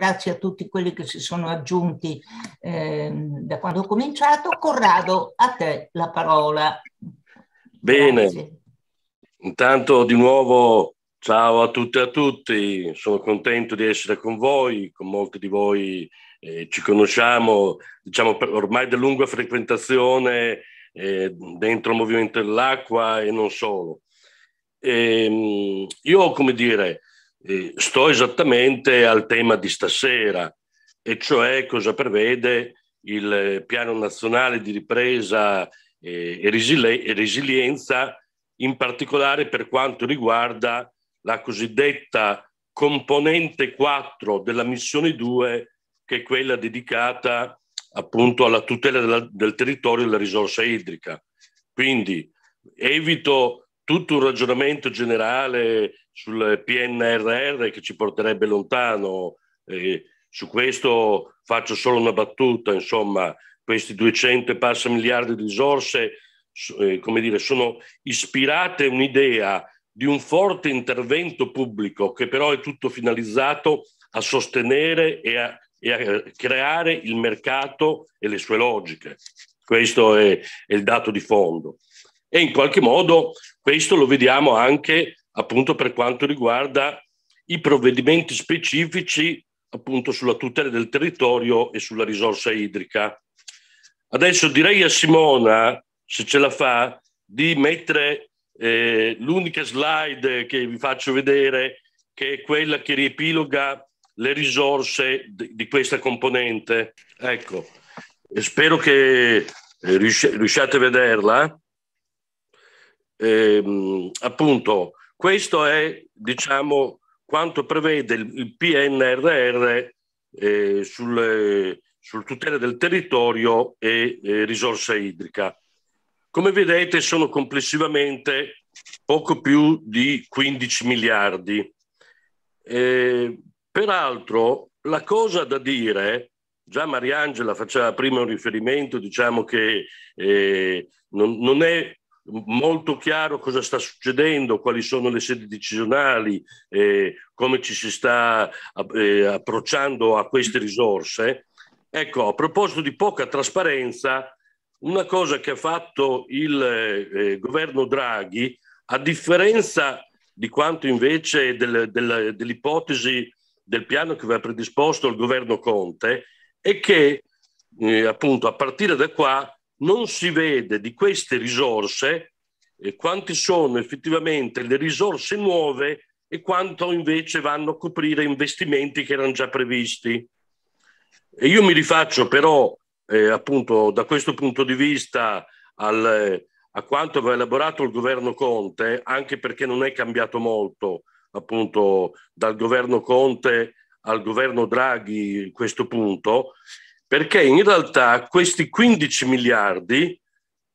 grazie a tutti quelli che si sono aggiunti eh, da quando ho cominciato. Corrado, a te la parola. Bene, grazie. intanto di nuovo ciao a tutte e a tutti, sono contento di essere con voi, con molti di voi eh, ci conosciamo, diciamo ormai da lunga frequentazione eh, dentro il movimento dell'acqua e non solo. E, ehm, io, come dire, eh, sto esattamente al tema di stasera, e cioè cosa prevede il piano nazionale di ripresa eh, e, resili- e resilienza, in particolare per quanto riguarda la cosiddetta componente 4 della missione 2, che è quella dedicata appunto alla tutela della, del territorio e della risorsa idrica. Quindi evito tutto un ragionamento generale sul PNRR che ci porterebbe lontano. Eh, su questo faccio solo una battuta, insomma, questi 200 e passa miliardi di risorse, eh, come dire, sono ispirate a un'idea di un forte intervento pubblico che però è tutto finalizzato a sostenere e a, e a creare il mercato e le sue logiche. Questo è, è il dato di fondo e in qualche modo questo lo vediamo anche appunto per quanto riguarda i provvedimenti specifici appunto sulla tutela del territorio e sulla risorsa idrica. Adesso direi a Simona, se ce la fa, di mettere eh, l'unica slide che vi faccio vedere, che è quella che riepiloga le risorse di, di questa componente. Ecco, e spero che eh, riusci- riusciate a vederla eh, appunto, questo è diciamo, quanto prevede il PNRR eh, sul, sul, tutela del territorio e eh, risorsa idrica. Come vedete sono complessivamente poco più di 15 miliardi. Eh, peraltro la cosa da dire, già Mariangela faceva prima un riferimento, diciamo che eh, non, non è molto chiaro cosa sta succedendo, quali sono le sedi decisionali, eh, come ci si sta eh, approcciando a queste risorse. Ecco, a proposito di poca trasparenza, una cosa che ha fatto il eh, eh governo Draghi, a differenza di quanto invece del, del, dell'ipotesi del piano che aveva predisposto il governo Conte, è che eh, appunto a partire da qua non si vede di queste risorse eh, quante sono effettivamente le risorse nuove e quanto invece vanno a coprire investimenti che erano già previsti. E io mi rifaccio però eh, appunto da questo punto di vista al, a quanto aveva elaborato il governo Conte, anche perché non è cambiato molto appunto dal governo Conte al governo Draghi questo punto, perché in realtà questi 15 miliardi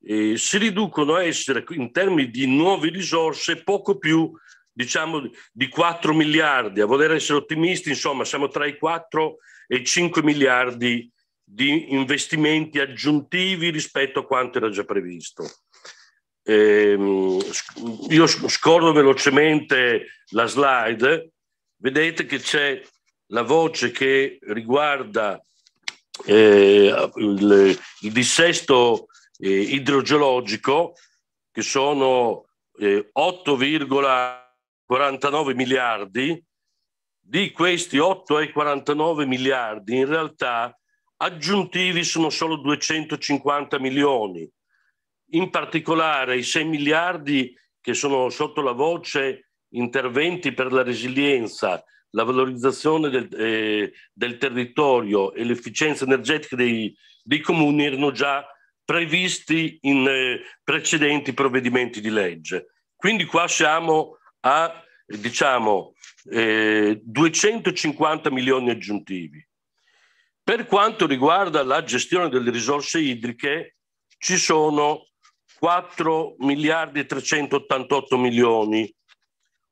eh, si riducono a essere in termini di nuove risorse poco più diciamo di 4 miliardi, a voler essere ottimisti, insomma, siamo tra i 4 e i 5 miliardi di investimenti aggiuntivi rispetto a quanto era già previsto. Ehm, io scorro velocemente la slide, vedete che c'è la voce che riguarda eh, il, il, dissesto eh, idrogeologico che sono eh, 8,49 miliardi, di questi 8,49 miliardi in realtà aggiuntivi sono solo 250 milioni, in particolare i 6 miliardi che sono sotto la voce interventi per la resilienza la valorizzazione del, eh, del territorio e l'efficienza energetica dei, dei, comuni erano già previsti in eh, precedenti provvedimenti di legge. Quindi qua siamo a diciamo, eh, 250 milioni aggiuntivi. Per quanto riguarda la gestione delle risorse idriche, ci sono 4 miliardi e 388 milioni.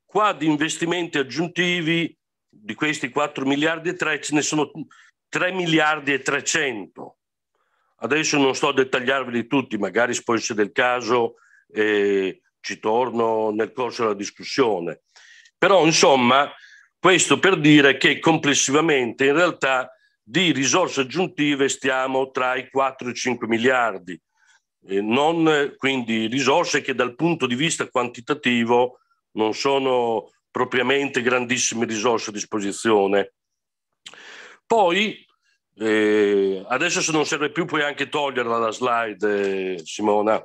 Qua di investimenti aggiuntivi di questi 4 miliardi e 3 ce ne sono 3 miliardi e 300. Adesso non sto a dettagliarveli tutti, magari poi se del caso eh, ci torno nel corso della discussione. Però insomma, questo per dire che complessivamente in realtà di risorse aggiuntive stiamo tra i 4 e i 5 miliardi, eh, non, quindi risorse che dal punto di vista quantitativo non sono propriamente grandissime risorse a disposizione. Poi, eh, adesso se non serve più puoi anche toglierla la slide, eh, Simona.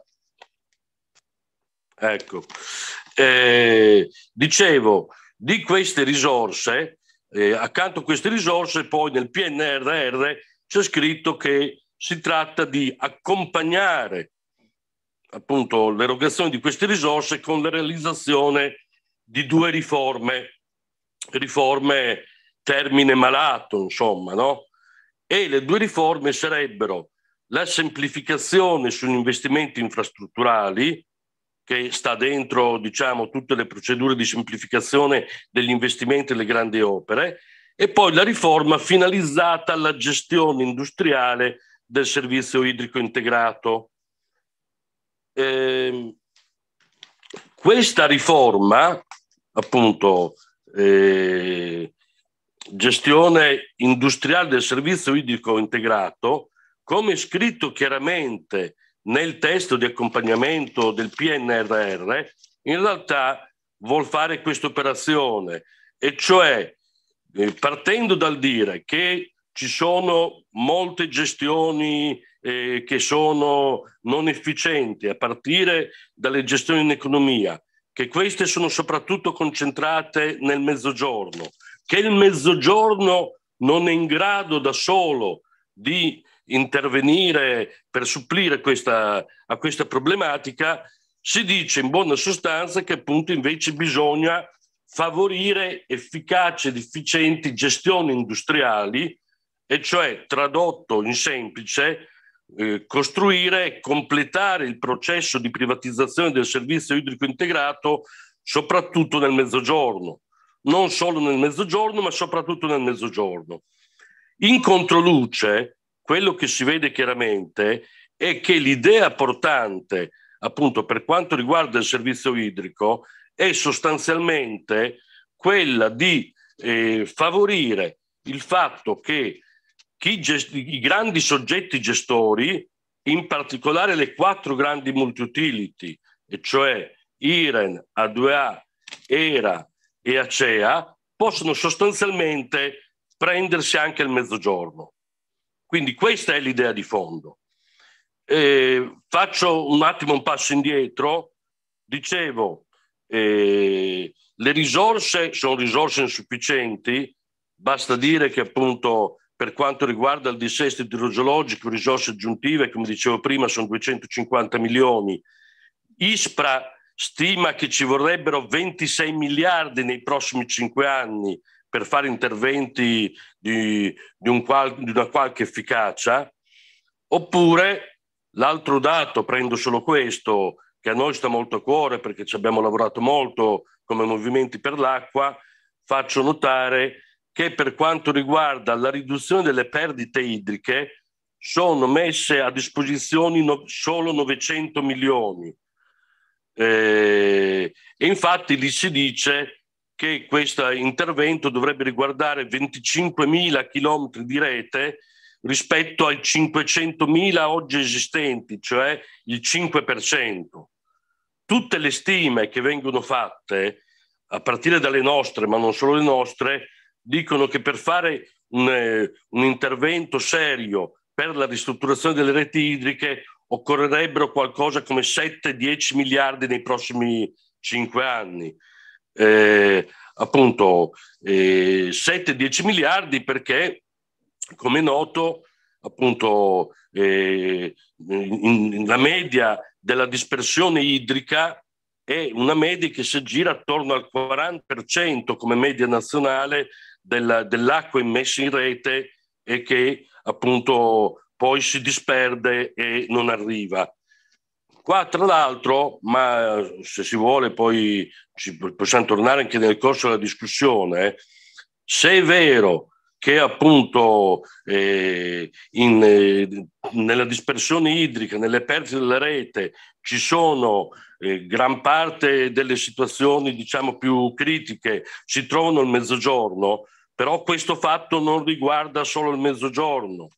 Ecco, eh, dicevo, di queste risorse, eh, accanto a queste risorse, poi nel PNRR c'è scritto che si tratta di accompagnare appunto l'erogazione di queste risorse con la realizzazione di di due riforme, riforme termine malato, insomma, no? E le due riforme sarebbero la semplificazione sugli investimenti infrastrutturali, che sta dentro diciamo, tutte le procedure di semplificazione degli investimenti e le grandi opere, e poi la riforma finalizzata alla gestione industriale del servizio idrico integrato. Eh, questa riforma appunto eh, gestione industriale del servizio idrico integrato, come scritto chiaramente nel testo di accompagnamento del PNRR, in realtà vuol fare questa operazione, e cioè eh, partendo dal dire che ci sono molte gestioni eh, che sono non efficienti, a partire dalle gestioni in economia, che queste sono soprattutto concentrate nel mezzogiorno, che il mezzogiorno non è in grado da solo di intervenire per supplire questa, a questa problematica, si dice in buona sostanza che appunto invece bisogna favorire efficaci ed efficienti gestioni industriali, e cioè tradotto in semplice eh, costruire e completare il processo di privatizzazione del servizio idrico integrato soprattutto nel mezzogiorno, non solo nel mezzogiorno ma soprattutto nel mezzogiorno. In controluce quello che si vede chiaramente è che l'idea portante appunto per quanto riguarda il servizio idrico è sostanzialmente quella di eh, favorire il fatto che chi gest- i grandi soggetti gestori, in particolare le quattro grandi multi-utility, e cioè IREN, A2A, ERA e ACEA, possono sostanzialmente prendersi anche il mezzogiorno. Quindi questa è l'idea di fondo. Eh, faccio un attimo un passo indietro. Dicevo, eh, le risorse sono risorse insufficienti, basta dire che appunto per quanto riguarda il dissesto idrogeologico, risorse aggiuntive, come dicevo prima, sono 250 milioni. ISPRA stima che ci vorrebbero 26 miliardi nei prossimi cinque anni per fare interventi di, di, un qual, di una qualche efficacia, oppure l'altro dato, prendo solo questo, che a noi sta molto a cuore perché ci abbiamo lavorato molto come movimenti per l'acqua, faccio notare che per quanto riguarda la riduzione delle perdite idriche sono messe a disposizione no, solo 900 milioni. Eh, e infatti lì si dice che questo intervento dovrebbe riguardare 25.000 chilometri di rete rispetto ai 500.000 oggi esistenti, cioè il 5%. Tutte le stime che vengono fatte, a partire dalle nostre, ma non solo le nostre, dicono che per fare un, eh, un intervento serio per la ristrutturazione delle reti idriche occorrerebbero qualcosa come 7-10 miliardi nei prossimi 5 anni. Eh, appunto eh, 7-10 miliardi perché, come è noto, appunto eh, in, in, la media della dispersione idrica è una media che si aggira attorno al 40% come media nazionale della, dell'acqua immessa in rete e che appunto poi si disperde e non arriva. Qua tra l'altro, ma se si vuole poi ci possiamo tornare anche nel corso della discussione, eh, se è vero che appunto eh, in, eh, nella dispersione idrica, nelle perdite della rete, ci sono eh, gran parte delle situazioni diciamo, più critiche, si trovano il mezzogiorno, però questo fatto non riguarda solo il mezzogiorno.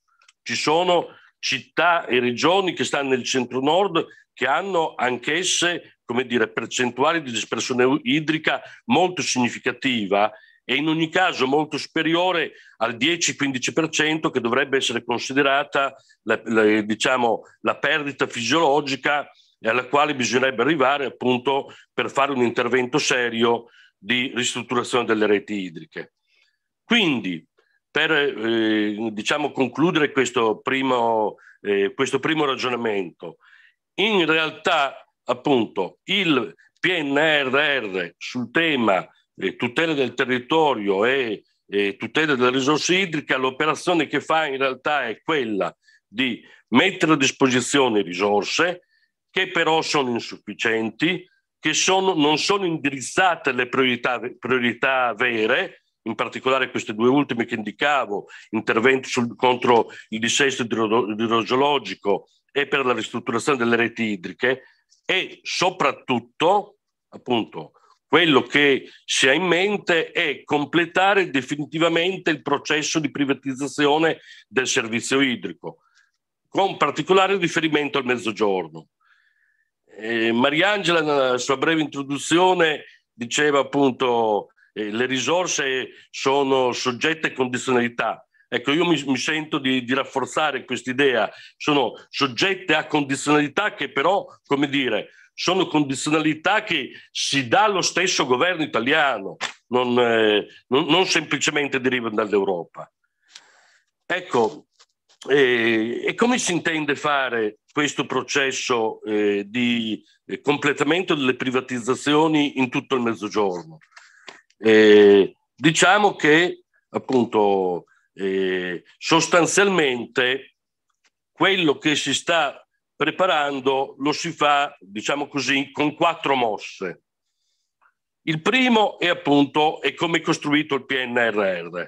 Ci sono città e regioni che stanno nel centro-nord che hanno anch'esse come dire, percentuali di dispersione idrica molto significativa e in ogni caso molto superiore al 10-15% che dovrebbe essere considerata la, la, diciamo, la perdita fisiologica alla quale bisognerebbe arrivare appunto per fare un intervento serio di ristrutturazione delle reti idriche. Quindi, per eh, diciamo, concludere questo primo, eh, questo primo ragionamento, in realtà appunto il PNRR sul tema eh, tutela del territorio e eh, tutela delle risorse idriche, l'operazione che fa in realtà è quella di mettere a disposizione risorse che però sono insufficienti, che sono, non sono indirizzate alle priorità, priorità vere, in particolare queste due ultime che indicavo, interventi sul, contro il dissesto idrogeologico e per la ristrutturazione delle reti idriche e soprattutto appunto quello che si ha in mente è completare definitivamente il processo di privatizzazione del servizio idrico, con particolare riferimento al mezzogiorno. Eh, Mariangela, nella sua breve introduzione, diceva appunto eh, le risorse sono soggette a condizionalità. Ecco, io mi, mi sento di, di rafforzare quest'idea. Sono soggette a condizionalità che però, come dire, sono condizionalità che si dà allo stesso governo italiano, non, eh, non, non semplicemente derivano dall'Europa. Ecco, eh, e come si intende fare questo processo eh, di eh, completamento delle privatizzazioni in tutto il mezzogiorno? Eh, diciamo che appunto eh, sostanzialmente quello che si sta preparando lo si fa, diciamo così, con quattro mosse. Il primo è appunto è come è costruito il PNRR,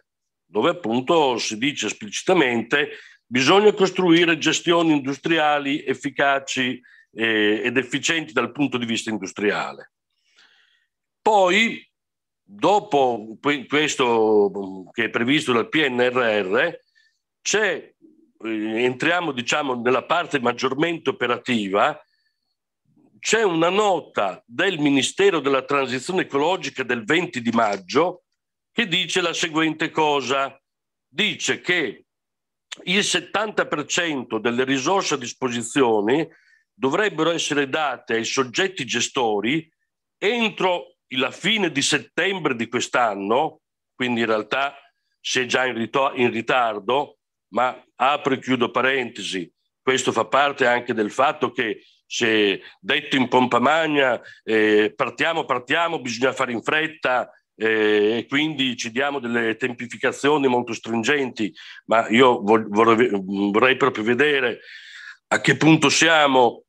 dove appunto si dice esplicitamente bisogna costruire gestioni industriali efficaci eh, ed efficienti dal punto di vista industriale. Poi, dopo questo che è previsto dal PNRR, c'è eh, entriamo diciamo, nella parte maggiormente operativa, c'è una nota del Ministero della Transizione Ecologica del 20 di maggio che dice la seguente cosa. Dice che il 70% delle risorse a disposizione dovrebbero essere date ai soggetti gestori entro la fine di settembre di quest'anno, quindi in realtà si è già in, ritardo, ma apro e chiudo parentesi, questo fa parte anche del fatto che se detto in pompa magna eh, partiamo, partiamo, bisogna fare in fretta eh, e quindi ci diamo delle tempificazioni molto stringenti, ma io vor- vorrei proprio vedere a che punto siamo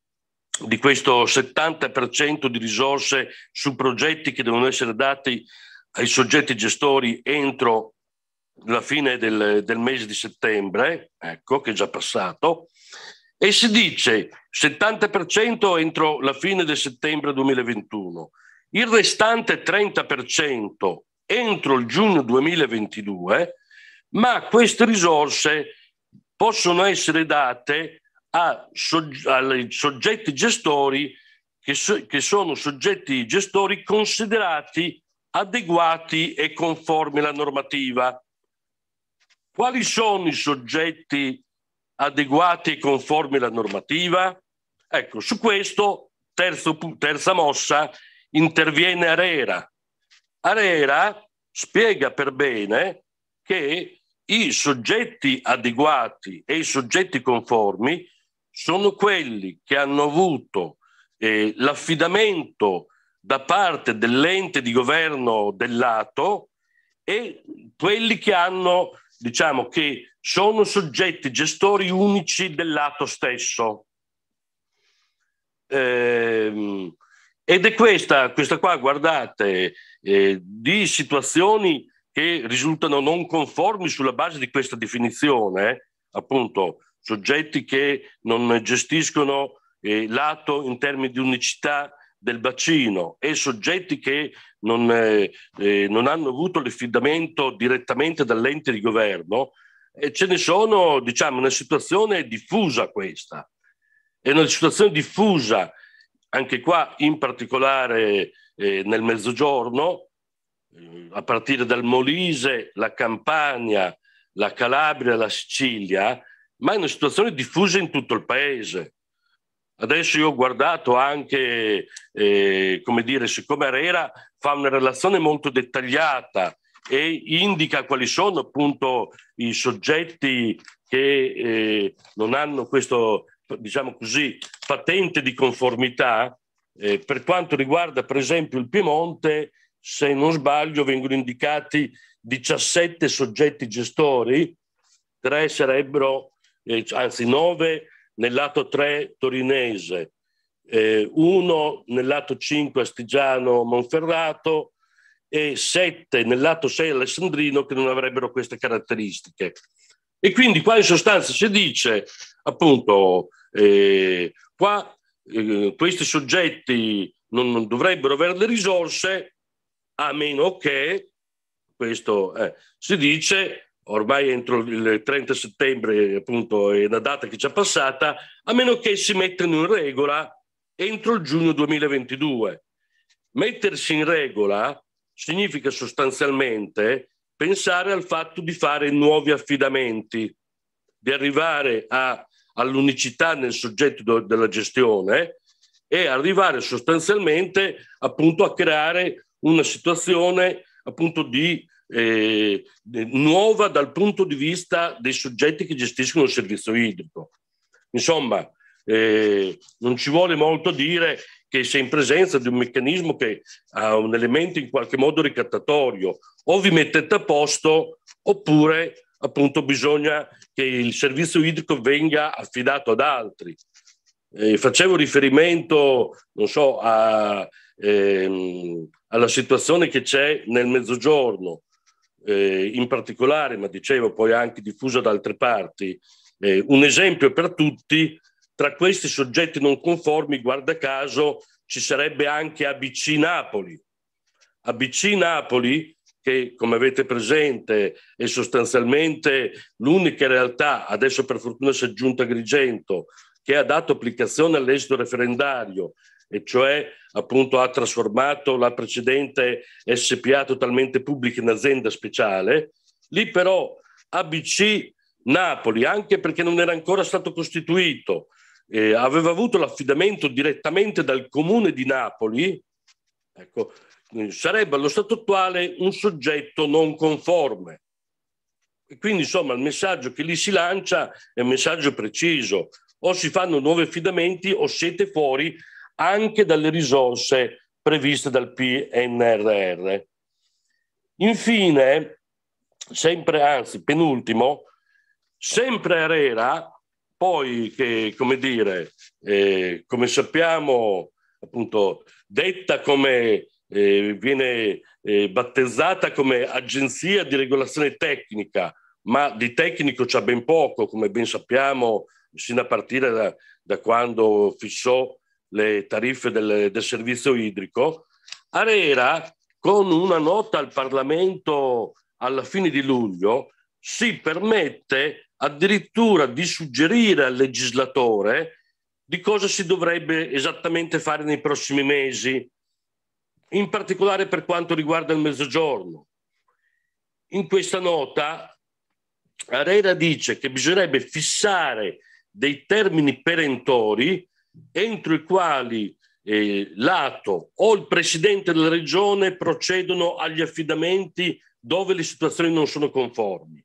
di questo 70% di risorse su progetti che devono essere dati ai soggetti gestori entro la fine del, del mese di settembre, ecco che è già passato, e si dice 70% entro la fine del settembre 2021, il restante 30% entro il giugno 2022, ma queste risorse possono essere date a sogg- ai soggetti gestori che, so- che sono soggetti gestori considerati adeguati e conformi alla normativa. Quali sono i soggetti adeguati e conformi alla normativa? Ecco, su questo, terzo, terza mossa, interviene Arera. Arera spiega per bene che i soggetti adeguati e i soggetti conformi sono quelli che hanno avuto eh, l'affidamento da parte dell'ente di governo del lato e quelli che hanno diciamo che sono soggetti gestori unici dell'atto stesso. Eh, ed è questa, questa qua, guardate, eh, di situazioni che risultano non conformi sulla base di questa definizione, eh, appunto, soggetti che non gestiscono eh, l'atto in termini di unicità del bacino e soggetti che non, eh, eh, non hanno avuto l'affidamento direttamente dall'ente di governo, e ce ne sono, diciamo, una situazione diffusa questa. È una situazione diffusa, anche qua in particolare eh, nel mezzogiorno, eh, a partire dal Molise, la Campania, la Calabria, la Sicilia, ma è una situazione diffusa in tutto il paese. Adesso io ho guardato anche, eh, come dire, siccome Arera fa una relazione molto dettagliata e indica quali sono appunto i soggetti che eh, non hanno questo, diciamo così, patente di conformità, eh, per quanto riguarda per esempio il Piemonte, se non sbaglio vengono indicati 17 soggetti gestori, tre sarebbero, eh, anzi 9 nel lato 3 torinese, eh, uno nel lato 5 Astigiano Monferrato e 7 nel lato 6 Alessandrino che non avrebbero queste caratteristiche. E quindi qua in sostanza si dice appunto eh, qua eh, questi soggetti non, non, dovrebbero avere le risorse a meno che questo eh, si dice ormai entro il 30 settembre, appunto, è una data che ci è passata, a meno che si mettano in regola entro il giugno 2022. Mettersi in regola significa sostanzialmente pensare al fatto di fare nuovi affidamenti, di arrivare a, all'unicità nel soggetto do, della gestione e arrivare sostanzialmente appunto a creare una situazione appunto di eh, nuova dal punto di vista dei soggetti che gestiscono il servizio idrico. Insomma, eh, non ci vuole molto dire che si è in presenza di un meccanismo che ha un elemento in qualche modo ricattatorio, o vi mettete a posto oppure appunto bisogna che il servizio idrico venga affidato ad altri. Eh, facevo riferimento, non so, a, ehm, alla situazione che c'è nel mezzogiorno eh, in particolare, ma dicevo poi anche diffusa da altre parti. Eh, un esempio per tutti, tra questi soggetti non conformi, guarda caso, ci sarebbe anche ABC Napoli. ABC Napoli, che come avete presente è sostanzialmente l'unica realtà, adesso per fortuna si è aggiunta Grigento, che ha dato applicazione all'esito referendario e cioè appunto ha trasformato la precedente SPA totalmente pubblica in azienda speciale. Lì però ABC Napoli, anche perché non era ancora stato costituito, eh, aveva avuto l'affidamento direttamente dal comune di Napoli, ecco, sarebbe allo stato attuale un soggetto non conforme. E quindi insomma il messaggio che lì si lancia è un messaggio preciso, o si fanno nuovi affidamenti o siete fuori anche dalle risorse previste dal PNRR. Infine, sempre, anzi penultimo, sempre Arera, poi che, come dire, eh, come sappiamo, appunto, detta come eh, viene eh, battezzata come agenzia di regolazione tecnica, ma di tecnico c'è ben poco, come ben sappiamo, sin a partire da, da quando fissò le tariffe del, del servizio idrico, Arera con una nota al Parlamento alla fine di luglio si permette addirittura di suggerire al legislatore di cosa si dovrebbe esattamente fare nei prossimi mesi, in particolare per quanto riguarda il mezzogiorno. In questa nota Arera dice che bisognerebbe fissare dei termini perentori entro i quali eh, l'ATO o il presidente della regione procedono agli affidamenti dove le situazioni non sono conformi.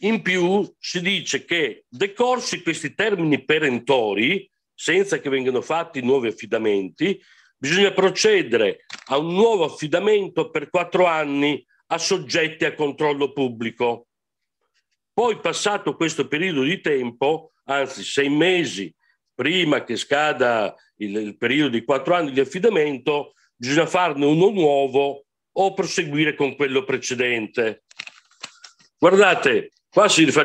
In più si dice che decorsi questi termini perentori, senza che vengano fatti nuovi affidamenti, bisogna procedere a un nuovo affidamento per quattro anni a soggetti a controllo pubblico. Poi passato questo periodo di tempo, anzi sei mesi prima che scada il, il periodo di quattro anni di affidamento, bisogna farne uno nuovo o proseguire con quello precedente. Guardate, qua si fa,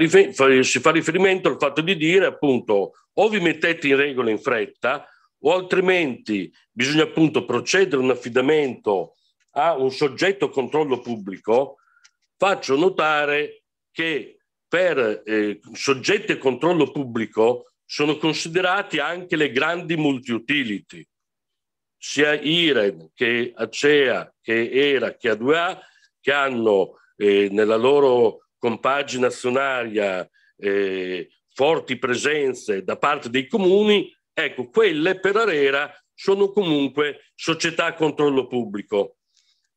si fa riferimento al fatto di dire appunto o vi mettete in regola in fretta o altrimenti bisogna appunto procedere un affidamento a un soggetto controllo pubblico, faccio notare che per eh, soggetto a controllo pubblico sono considerati anche le grandi multi-utility, sia IREN che ACEA, che ERA, che A2A, che hanno eh, nella loro compagine azionaria eh, forti presenze da parte dei comuni, ecco, quelle per Arera sono comunque società a controllo pubblico.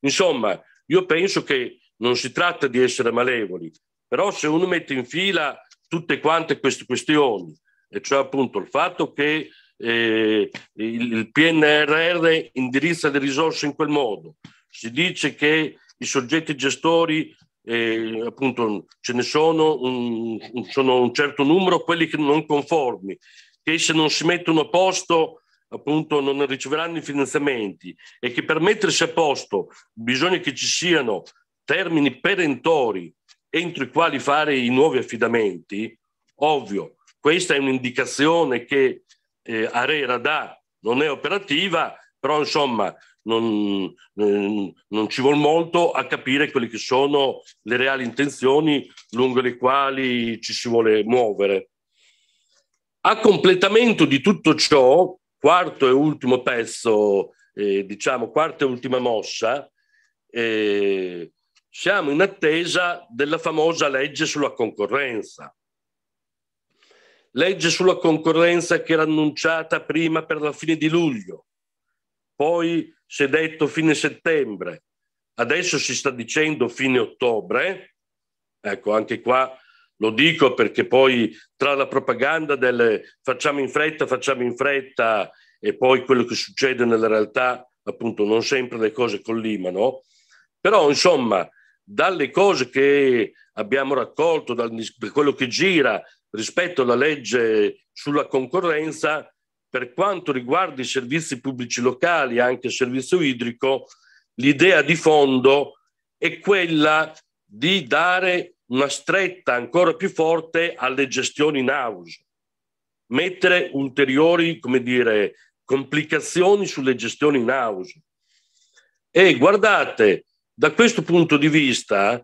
Insomma, io penso che non si tratta di essere malevoli, però se uno mette in fila tutte quante queste questioni, e cioè appunto il fatto che eh, il PNRR indirizza le risorse in quel modo, si dice che i soggetti gestori eh, appunto ce ne sono un, sono un, certo numero quelli che non conformi, che se non si mettono a posto appunto non riceveranno i finanziamenti e che per mettersi a posto bisogna che ci siano termini perentori entro i quali fare i nuovi affidamenti, ovvio questa è un'indicazione che eh, Arera dà, non è operativa, però insomma non, eh, non ci vuole molto a capire quelle che sono le reali intenzioni lungo le quali ci si vuole muovere. A completamento di tutto ciò, quarto e ultimo pezzo, eh, diciamo quarta e ultima mossa, eh, siamo in attesa della famosa legge sulla concorrenza legge sulla concorrenza che era annunciata prima per la fine di luglio, poi si è detto fine settembre, adesso si sta dicendo fine ottobre. Ecco, anche qua lo dico perché poi tra la propaganda del facciamo in fretta, facciamo in fretta e poi quello che succede nella realtà, appunto, non sempre le cose collimano. Però, insomma, dalle cose che abbiamo raccolto, da quello che gira, rispetto alla legge sulla concorrenza, per quanto riguarda i servizi pubblici locali, anche il servizio idrico, l'idea di fondo è quella di dare una stretta ancora più forte alle gestioni in house, mettere ulteriori, come dire, complicazioni sulle gestioni in house. E guardate, da questo punto di vista,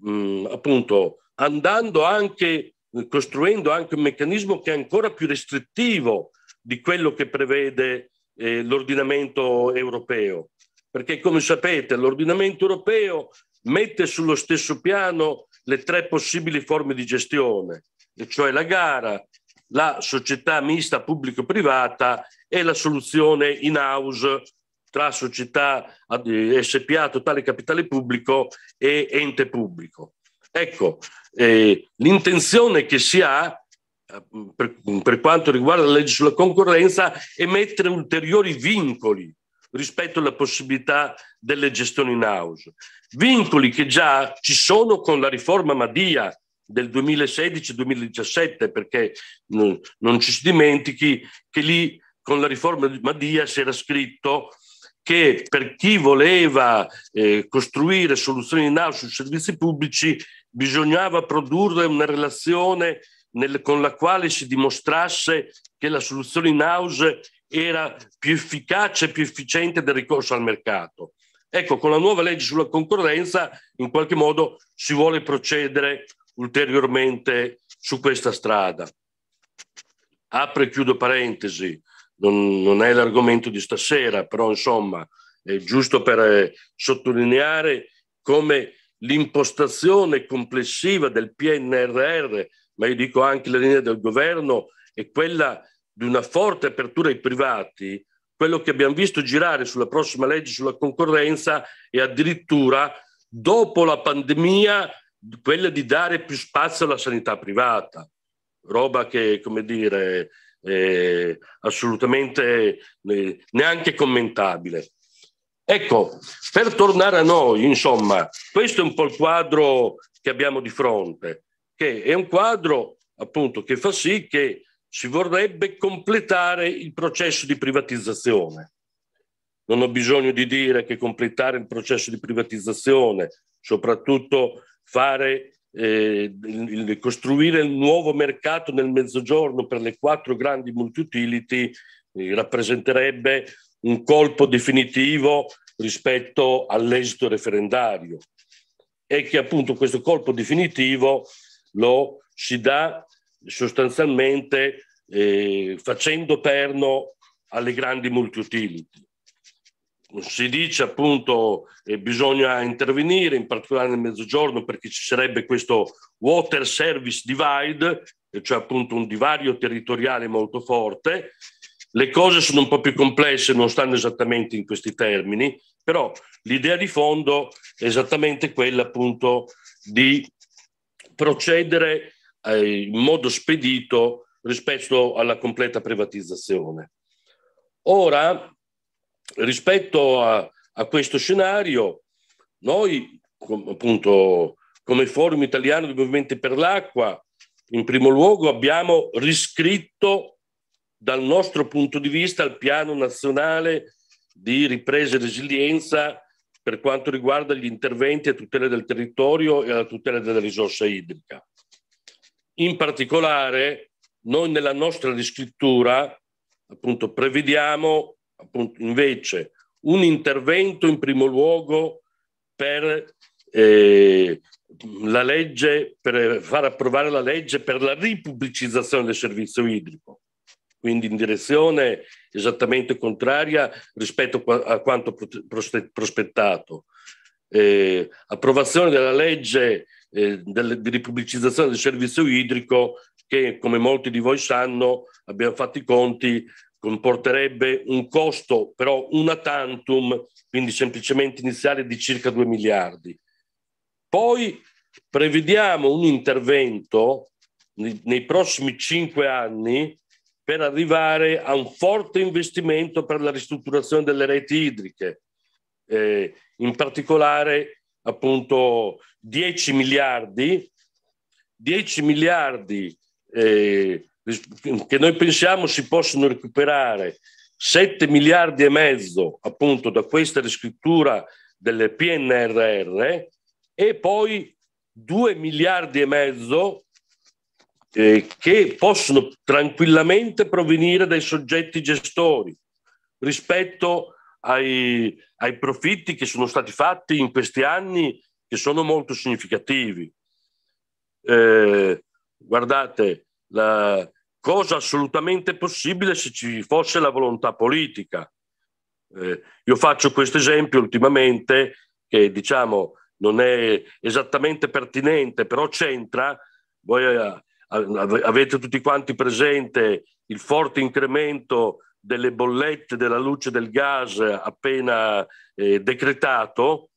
mh, mm, appunto, andando anche costruendo anche un meccanismo che è ancora più restrittivo di quello che prevede eh, l'ordinamento europeo. Perché come sapete l'ordinamento europeo mette sullo stesso piano le tre possibili forme di gestione, cioè la gara, la società mista pubblico-privata e la soluzione in house tra società eh, SPA totale capitale pubblico e ente pubblico. Ecco, eh, l'intenzione che si ha eh, per, per, quanto riguarda la legge sulla concorrenza è mettere ulteriori vincoli rispetto alla possibilità delle gestioni in house. Vincoli che già ci sono con la riforma Madia del 2016-2017, perché non, non ci si dimentichi che lì con la riforma di Madia si era scritto che per chi voleva eh, costruire soluzioni in house sui servizi pubblici bisognava produrre una relazione nel, con la quale si dimostrasse che la soluzione in house era più efficace e più efficiente del ricorso al mercato. Ecco, con la nuova legge sulla concorrenza in qualche modo si vuole procedere ulteriormente su questa strada. Apro e chiudo parentesi, non, non è l'argomento di stasera, però insomma è giusto per eh, sottolineare come l'impostazione complessiva del PNRR, ma io dico anche la linea del governo, è quella di una forte apertura ai privati, quello che abbiamo visto girare sulla prossima legge sulla concorrenza è addirittura dopo la pandemia quella di dare più spazio alla sanità privata, roba che, come dire, assolutamente eh, neanche commentabile. Ecco, per tornare a noi, insomma, questo è un po' il quadro che abbiamo di fronte, che è un quadro appunto che fa sì che si vorrebbe completare il processo di privatizzazione. Non ho bisogno di dire che completare il processo di privatizzazione, soprattutto fare, eh, il, costruire il nuovo mercato nel mezzogiorno per le quattro grandi multi-utility, eh, rappresenterebbe un colpo definitivo rispetto all'esito referendario e che appunto questo colpo definitivo lo si dà sostanzialmente eh, facendo perno alle grandi multi-utility. Si dice appunto che eh, bisogna intervenire, in particolare nel mezzogiorno, perché ci sarebbe questo water service divide, cioè appunto un divario territoriale molto forte, le cose sono un po' più complesse, non stanno esattamente in questi termini, però l'idea di fondo è esattamente quella appunto di procedere eh, in modo spedito rispetto alla completa privatizzazione. Ora, rispetto a, a questo scenario, noi com, appunto come Forum Italiano di Movimenti per l'Acqua, in primo luogo abbiamo riscritto dal nostro punto di vista al piano nazionale di ripresa e resilienza per quanto riguarda gli interventi a tutela del territorio e alla tutela della risorsa idrica. In particolare, noi nella nostra riscrittura appunto, prevediamo appunto, invece un intervento in primo luogo per eh, la legge, per far approvare la legge per la ripubblicizzazione del servizio idrico, quindi in direzione esattamente contraria rispetto a quanto prospettato. Eh, approvazione della legge eh, del, di ripubblicizzazione del servizio idrico che, come molti di voi sanno, abbiamo fatto i conti, comporterebbe un costo però una tantum, quindi semplicemente iniziale, di circa 2 miliardi. Poi prevediamo un intervento nei, nei prossimi 5 anni per arrivare a un forte investimento per la ristrutturazione delle reti idriche, eh, in particolare appunto 10 miliardi, 10 miliardi eh, che noi pensiamo si possono recuperare 7 miliardi e mezzo appunto da questa riscrittura delle PNRR e poi 2 miliardi e mezzo eh, che possono tranquillamente provenire dai soggetti gestori rispetto ai, ai profitti che sono stati fatti in questi anni che sono molto significativi. Eh, guardate, la cosa assolutamente possibile se ci fosse la volontà politica. Eh, io faccio questo esempio ultimamente che diciamo non è esattamente pertinente, però c'entra. Voi eh, Avete tutti quanti presente il forte incremento delle bollette della luce del gas appena eh, decretato,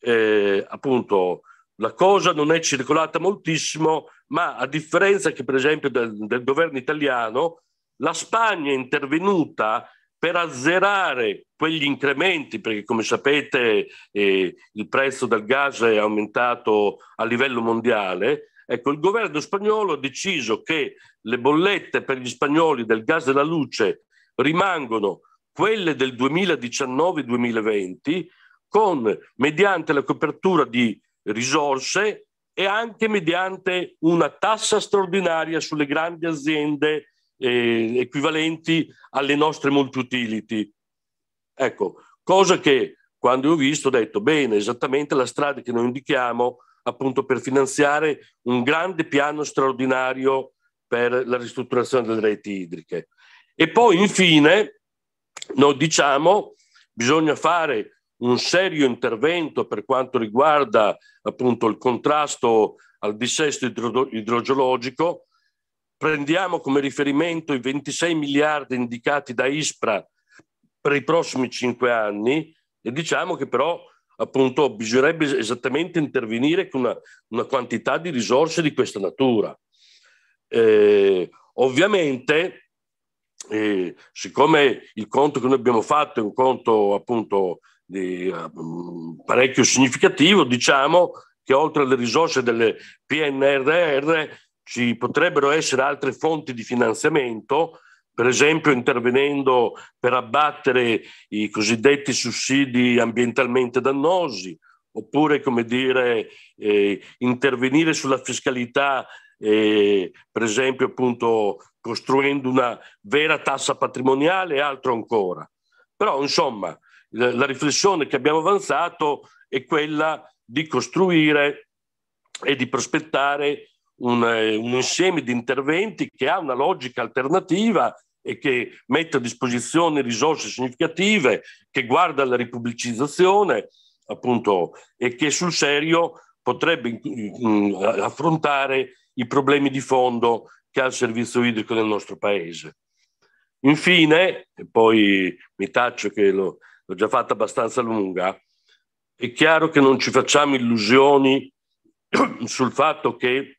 eh, appunto la cosa non è circolata moltissimo, ma a differenza che per esempio del, del governo italiano, la Spagna è intervenuta per azzerare quegli incrementi, perché come sapete eh, il prezzo del gas è aumentato a livello mondiale, Ecco, il governo spagnolo ha deciso che le bollette per gli spagnoli del gas e della luce rimangono quelle del 2019-2020 con, mediante la copertura di risorse e anche mediante una tassa straordinaria sulle grandi aziende eh, equivalenti alle nostre multi-utility. Ecco, cosa che quando ho visto ho detto bene, esattamente la strada che noi indichiamo appunto per finanziare un grande piano straordinario per la ristrutturazione delle reti idriche. E poi infine, noi diciamo, bisogna fare un serio intervento per quanto riguarda appunto il contrasto al dissesto idro- idrogeologico. Prendiamo come riferimento i 26 miliardi indicati da ISPRA per i prossimi cinque anni e diciamo che però appunto bisognerebbe esattamente intervenire con una, una quantità di risorse di questa natura. Eh, ovviamente, eh, siccome il conto che noi abbiamo fatto è un conto appunto di, um, parecchio significativo, diciamo che oltre alle risorse del PNRR ci potrebbero essere altre fonti di finanziamento per esempio intervenendo per abbattere i cosiddetti sussidi ambientalmente dannosi, oppure come dire, eh, intervenire sulla fiscalità, eh, per esempio appunto costruendo una vera tassa patrimoniale e altro ancora. Però insomma la, la riflessione che abbiamo avanzato è quella di costruire e di prospettare un, eh, un insieme di interventi che ha una logica alternativa e che mette a disposizione risorse significative, che guarda alla ripubblicizzazione, appunto, e che sul serio potrebbe eh, affrontare i problemi di fondo che ha il servizio idrico nel nostro paese. Infine, e poi mi taccio che l'ho, l'ho già fatta abbastanza lunga, è chiaro che non ci facciamo illusioni sul fatto che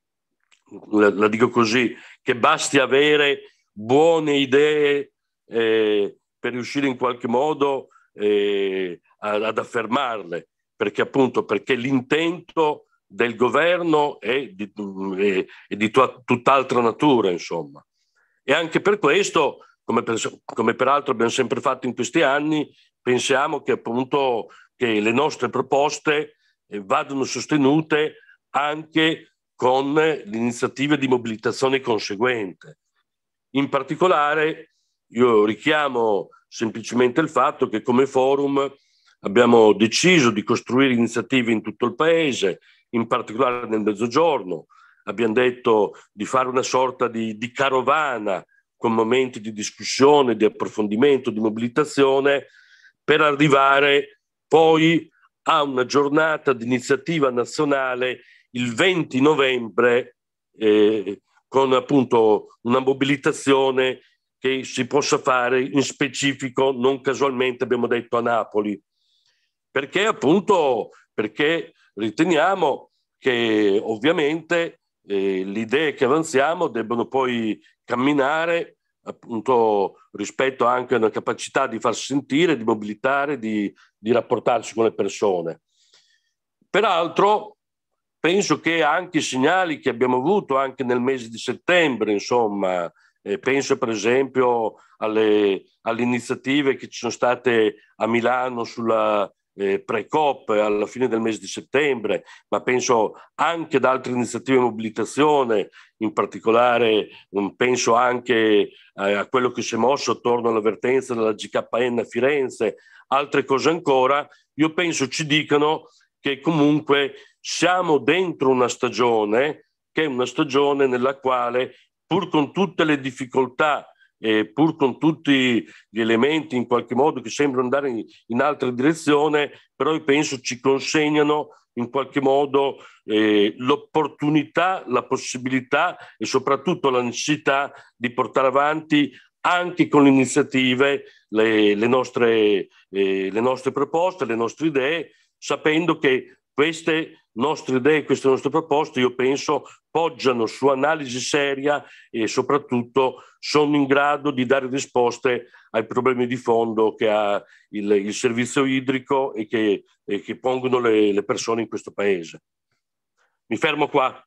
la, la dico così, che basti avere buone idee eh, per riuscire in qualche modo eh, ad affermarle, perché appunto perché l'intento del governo è di, è di tutt'altra natura, insomma. E anche per questo, come, per, come peraltro abbiamo sempre fatto in questi anni, pensiamo che appunto che le nostre proposte eh, vadano sostenute anche con l'iniziativa di mobilitazione conseguente. In particolare, io richiamo semplicemente il fatto che come forum abbiamo deciso di costruire iniziative in tutto il paese, in particolare nel mezzogiorno. Abbiamo detto di fare una sorta di, di carovana con momenti di discussione, di approfondimento, di mobilitazione, per arrivare poi a una giornata di iniziativa nazionale il 20 novembre eh, con appunto una mobilitazione che si possa fare in specifico, non casualmente abbiamo detto a Napoli, perché appunto perché riteniamo che ovviamente eh, le idee che avanziamo debbano poi camminare appunto rispetto anche a una capacità di far sentire, di mobilitare, di, di rapportarsi con le persone. Peraltro penso che anche i segnali che abbiamo avuto anche nel mese di settembre, insomma, eh, penso per esempio alle, alle, iniziative che ci sono state a Milano sulla eh, pre-COP alla fine del mese di settembre, ma penso anche ad altre iniziative di mobilitazione, in particolare um, penso anche eh, a quello che si è mosso attorno all'avvertenza della GKN a Firenze, altre cose ancora, io penso ci dicano che comunque siamo dentro una stagione che è una stagione nella quale pur con tutte le difficoltà eh, pur con tutti gli elementi in qualche modo che sembrano andare in, in altra direzione, però io penso ci consegnano in qualche modo eh, l'opportunità, la possibilità e soprattutto la necessità di portare avanti anche con iniziative le, le, nostre, eh, le nostre proposte, le nostre idee, sapendo che queste nostre idee, queste nostre proposte, io penso, poggiano su analisi seria e soprattutto sono in grado di dare risposte ai problemi di fondo che ha il, il servizio idrico e che, e che pongono le, le persone in questo Paese. Mi fermo qua.